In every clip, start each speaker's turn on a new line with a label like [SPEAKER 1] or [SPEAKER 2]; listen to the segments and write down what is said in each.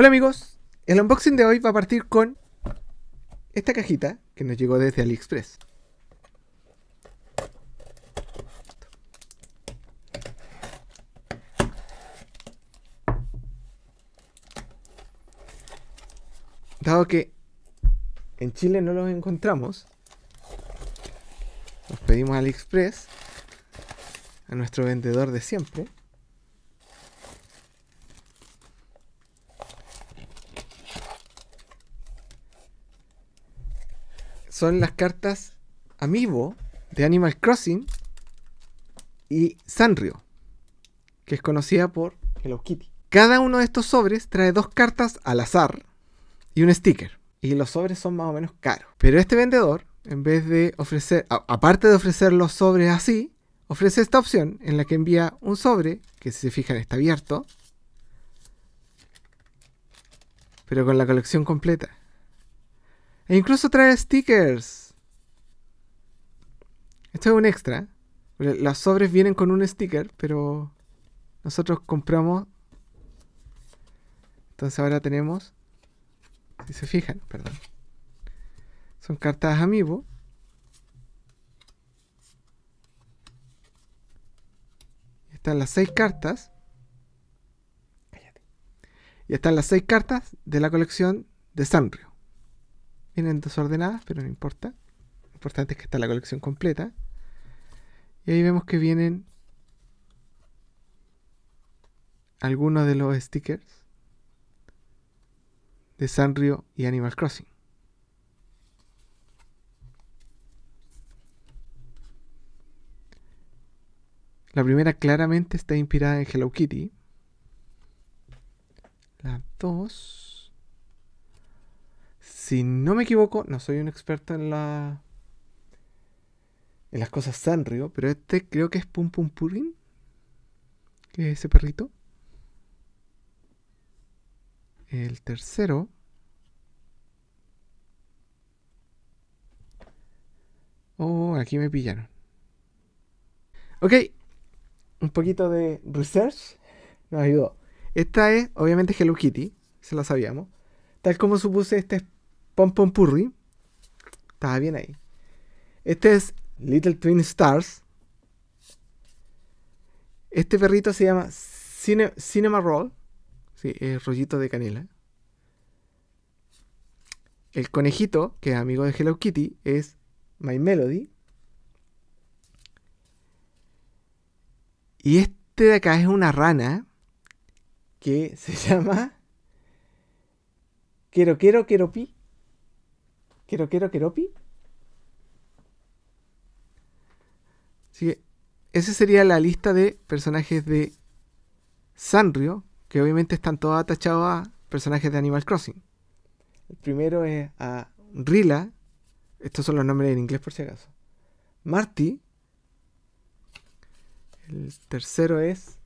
[SPEAKER 1] Hola amigos, el unboxing de hoy va a partir con esta cajita que nos llegó desde AliExpress. Dado que en Chile no los encontramos, nos pedimos AliExpress, a nuestro vendedor de siempre, son las cartas Amiibo de Animal Crossing y Sanrio, que es conocida por Hello Kitty. Cada uno de estos sobres trae dos cartas al azar y un sticker. Y los sobres son más o menos caros. Pero este vendedor, en vez de ofrecer, aparte de ofrecer los sobres así, ofrece esta opción en la que envía un sobre, que si se fijan está abierto, pero con la colección completa. E incluso trae stickers. Esto es un extra. Las sobres vienen con un sticker, pero nosotros compramos. Entonces ahora tenemos, si se fijan, perdón. Son cartas amiibo. Están las seis cartas. Y están las seis cartas de la colección de Sanrio. Vienen ordenadas pero no importa. Lo importante es que está la colección completa. Y ahí vemos que vienen algunos de los stickers de Sanrio y Animal Crossing. La primera claramente está inspirada en Hello Kitty. La dos si no me equivoco, no soy un experto en la en las cosas Sanrio, pero este creo que es Pum Pum Purin, que es ese perrito. El tercero Oh, aquí me pillaron. Ok, un poquito de research nos ayudó. Esta es, obviamente, Hello Kitty, se la sabíamos. Tal como supuse, este es Pom Purri, Estaba bien ahí. Este es Little Twin Stars. Este perrito se llama Cinema Roll. Sí, es rollito de canela. El conejito, que es amigo de Hello Kitty, es My Melody. Y este de acá es una rana que se llama Quiero Quiero Quiero Pi. Quiero, quiero, quiero, Así que esa sería la lista de personajes de Sanrio, que obviamente están todos atachados a personajes de Animal Crossing. El primero es a Rila, estos son los nombres en inglés por si acaso. Marty. El tercero es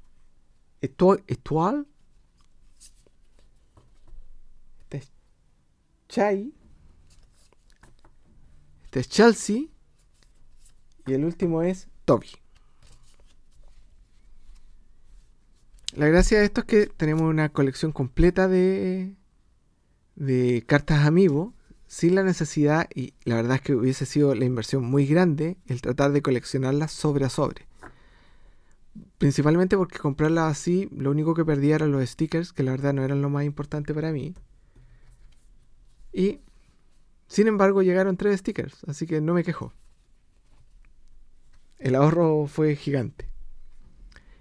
[SPEAKER 1] Etoile. Este es Chai. Este, es Chelsea. Y el último es Toby. La gracia de esto es que tenemos una colección completa de, de cartas amigo sin la necesidad, y la verdad es que hubiese sido la inversión muy grande el tratar de coleccionarlas sobre a sobre. Principalmente porque comprarlas así, lo único que perdía eran los stickers, que la verdad no eran lo más importante para mí. Y sin embargo, llegaron tres stickers, así que no me quejo. El ahorro fue gigante.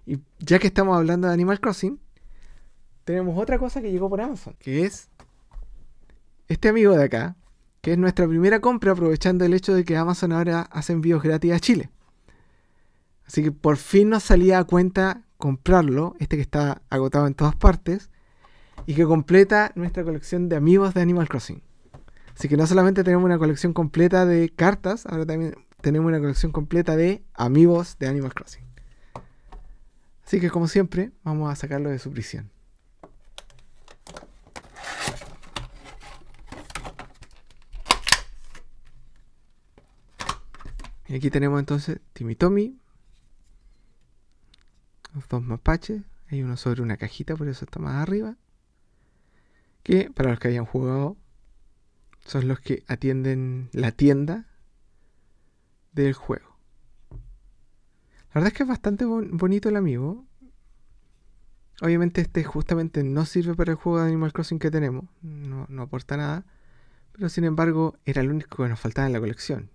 [SPEAKER 1] Y ya que estamos hablando de Animal Crossing, tenemos otra cosa que llegó por Amazon, que es este amigo de acá, que es nuestra primera compra aprovechando el hecho de que Amazon ahora hace envíos gratis a Chile. Así que por fin nos salía a cuenta comprarlo, este que está agotado en todas partes, y que completa nuestra colección de amigos de Animal Crossing. Así que no solamente tenemos una colección completa de cartas, ahora también tenemos una colección completa de amigos de Animal Crossing. Así que como siempre, vamos a sacarlo de su prisión. Y aquí tenemos entonces Timmy Tommy. los dos mapaches, hay uno sobre una cajita, por eso está más arriba, que para los que hayan jugado son los que atienden la tienda del juego. La verdad es que es bastante bonito el amigo. Obviamente este justamente no sirve para el juego de Animal Crossing que tenemos, no, aporta nada, pero sin embargo era el único que nos faltaba en la colección.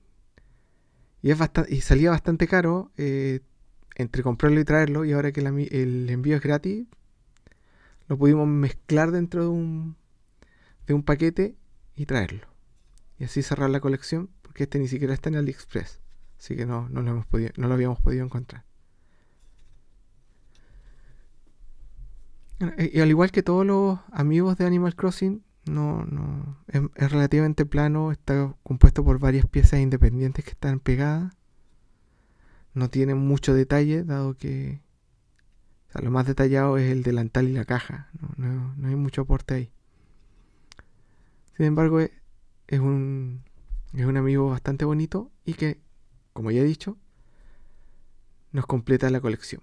[SPEAKER 1] Y, es y salía bastante caro eh, entre comprarlo y traerlo, y ahora que el, el envío es gratis, lo pudimos mezclar dentro de un, de un paquete y traerlo. Y así cerrar la colección, porque este ni siquiera está en AliExpress. Así que no, lo, hemos podido, no lo habíamos podido encontrar. Y al igual que todos los amigos de Animal Crossing, no, no es, relativamente plano, está compuesto por varias piezas independientes que están pegadas. No tiene mucho detalle, dado que lo más detallado es el delantal y la caja. no hay mucho aporte ahí. Sin embargo, eh, es, un, es un amigo bastante bonito y que, como ya he dicho, nos completa la colección.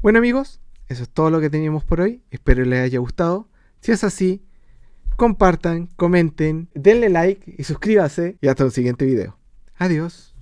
[SPEAKER 1] Bueno amigos, eso es todo lo que teníamos por hoy. Espero les haya gustado. Si es así, compartan, comenten, denle like y suscríbase. Y hasta un siguiente video. Adiós.